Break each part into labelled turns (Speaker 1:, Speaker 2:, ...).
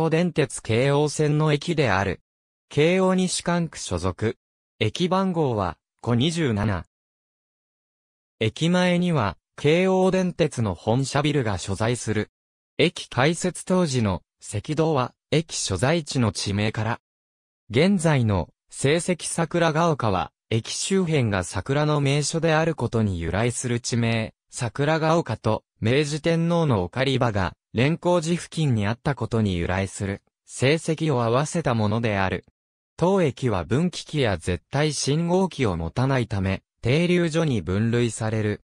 Speaker 1: 都電鉄京王線の駅である。京王西管区所属。駅番号は、小27。駅前には、京王電鉄の本社ビルが所在する。駅開設当時の赤道は駅所在地の地名から。現在の成績桜ヶ丘は駅周辺が桜の名所であることに由来する地名、桜ヶ丘と明治天皇のお狩り場が連行時付近にあったことに由来する、成績を合わせたものである。当駅は分岐器や絶対信号機を持たないため、停留所に分類される。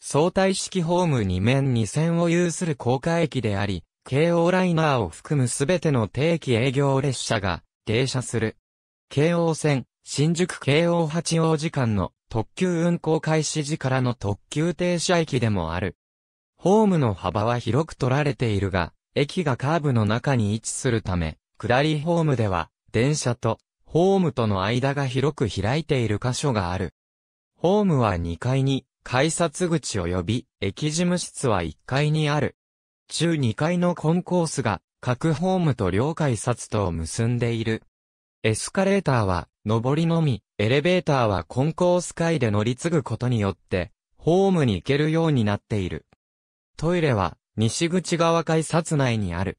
Speaker 1: 相対式ホーム2面2線を有する高架駅であり、京王ライナーを含むすべての定期営業列車が停車する。京王線、新宿京王八王子間の特急運行開始時からの特急停車駅でもある。ホームの幅は広く取られているが、駅がカーブの中に位置するため、下りホームでは、電車と、ホームとの間が広く開いている箇所がある。ホームは2階に、改札口及び、駅事務室は1階にある。中2階のコンコースが、各ホームと両改札とを結んでいる。エスカレーターは、上りのみ、エレベーターはコンコース階で乗り継ぐことによって、ホームに行けるようになっている。トイレは、西口側改札内にある。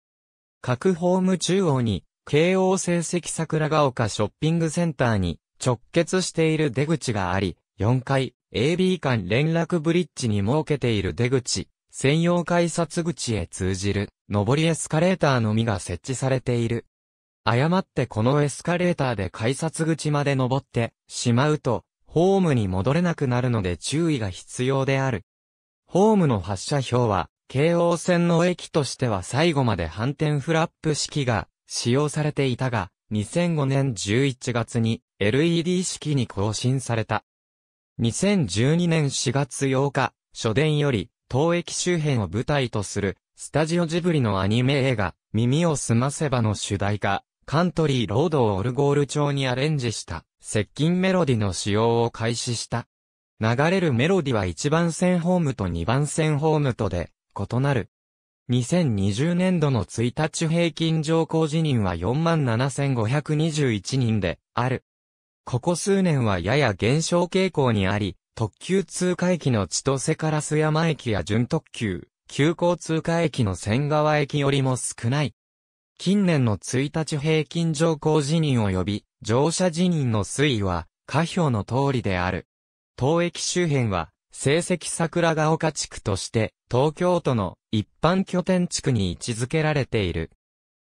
Speaker 1: 各ホーム中央に、京王成績桜ヶ丘ショッピングセンターに直結している出口があり、4階、AB 間連絡ブリッジに設けている出口、専用改札口へ通じる、上りエスカレーターのみが設置されている。誤ってこのエスカレーターで改札口まで登ってしまうと、ホームに戻れなくなるので注意が必要である。ホームの発射表は、京王線の駅としては最後まで反転フラップ式が使用されていたが、2005年11月に LED 式に更新された。2012年4月8日、初店より、当駅周辺を舞台とする、スタジオジブリのアニメ映画、耳をすませばの主題歌、カントリーロードをオルゴール調にアレンジした、接近メロディの使用を開始した。流れるメロディは1番線ホームと2番線ホームとで異なる。2020年度の1日平均上降辞任は47,521人である。ここ数年はやや減少傾向にあり、特急通過駅の千歳から須山駅や準特急、急行通過駅の千川駅よりも少ない。近年の1日平均上降辞任及び乗車辞任の推移は、下表の通りである。東駅周辺は、成績桜ヶ丘地区として、東京都の一般拠点地区に位置づけられている。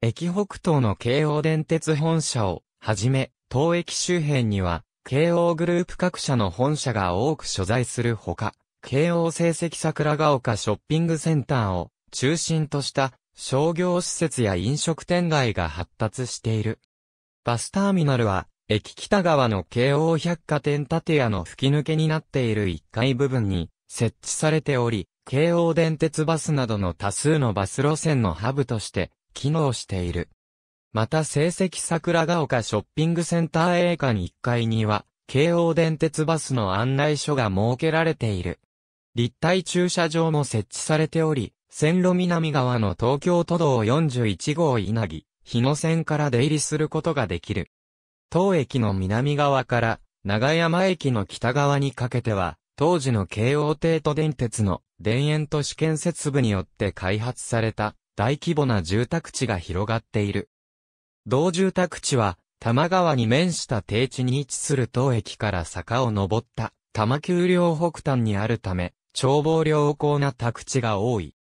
Speaker 1: 駅北東の京王電鉄本社を、はじめ、東駅周辺には、京王グループ各社の本社が多く所在するほか、京王成績桜ヶ丘ショッピングセンターを中心とした商業施設や飲食店街が発達している。バスターミナルは駅北側の京王百貨店建屋の吹き抜けになっている1階部分に設置されており、京王電鉄バスなどの多数のバス路線のハブとして機能している。また成績桜ヶ丘ショッピングセンター A 館1階には、京王電鉄バスの案内所が設けられている。立体駐車場も設置されており、線路南側の東京都道41号稲城、日野線から出入りすることができる。当駅の南側から長山駅の北側にかけては、当時の京王帝都電鉄の田園都市建設部によって開発された大規模な住宅地が広がっている。同住宅地は、玉川に面した低地に位置する当駅から坂を登った玉丘陵北端にあるため、眺望良好な宅地が多い。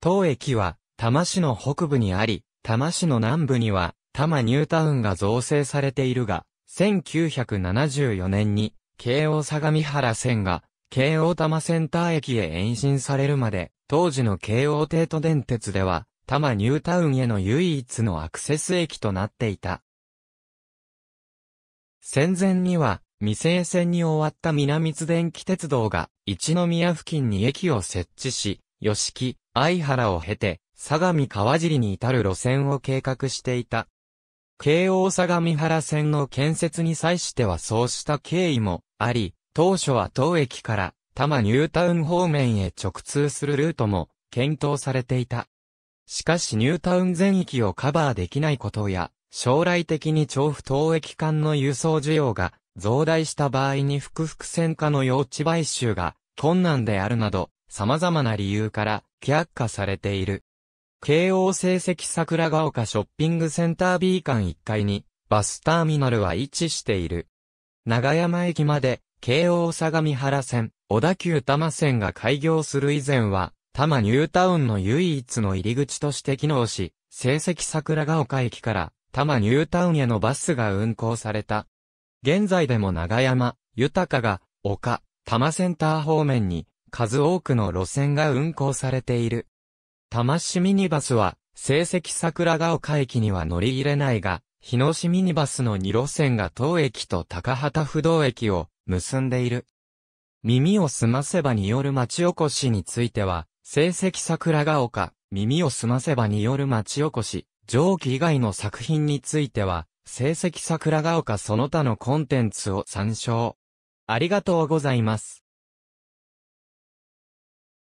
Speaker 1: 当駅は、多摩市の北部にあり、多摩市の南部には、多摩ニュータウンが造成されているが、1974年に、京王相模原線が、京王多摩センター駅へ延伸されるまで、当時の京王帝都電鉄では、多摩ニュータウンへの唯一のアクセス駅となっていた。戦前には、未成線に終わった南津電気鉄道が、一宮付近に駅を設置し、吉木、相原を経て、相模川尻に至る路線を計画していた。京王相模原線の建設に際してはそうした経緯もあり、当初は当駅から多摩ニュータウン方面へ直通するルートも検討されていた。しかしニュータウン全域をカバーできないことや、将来的に調布東駅間の輸送需要が増大した場合に複々線化の用地買収が困難であるなど、様々な理由から却下されている。京王成績桜ヶ丘ショッピングセンター B 館1階に、バスターミナルは位置している。長山駅まで、京王相模原線、小田急多摩線が開業する以前は、多摩ニュータウンの唯一の入り口として機能し、成績桜ヶ丘駅から多摩ニュータウンへのバスが運行された。現在でも長山、豊が、丘、多摩センター方面に、数多くの路線が運行されている。多摩市ミニバスは、成績桜ヶ丘駅には乗り入れないが、日野市ミニバスの2路線が当駅と高畑不動駅を結んでいる。耳をすませばによる町おこしについては、成績桜ヶ丘、耳をすませばによる町おこし、上記以外の作品については、成績桜ヶ丘その他のコンテンツを参照。ありがとうございます。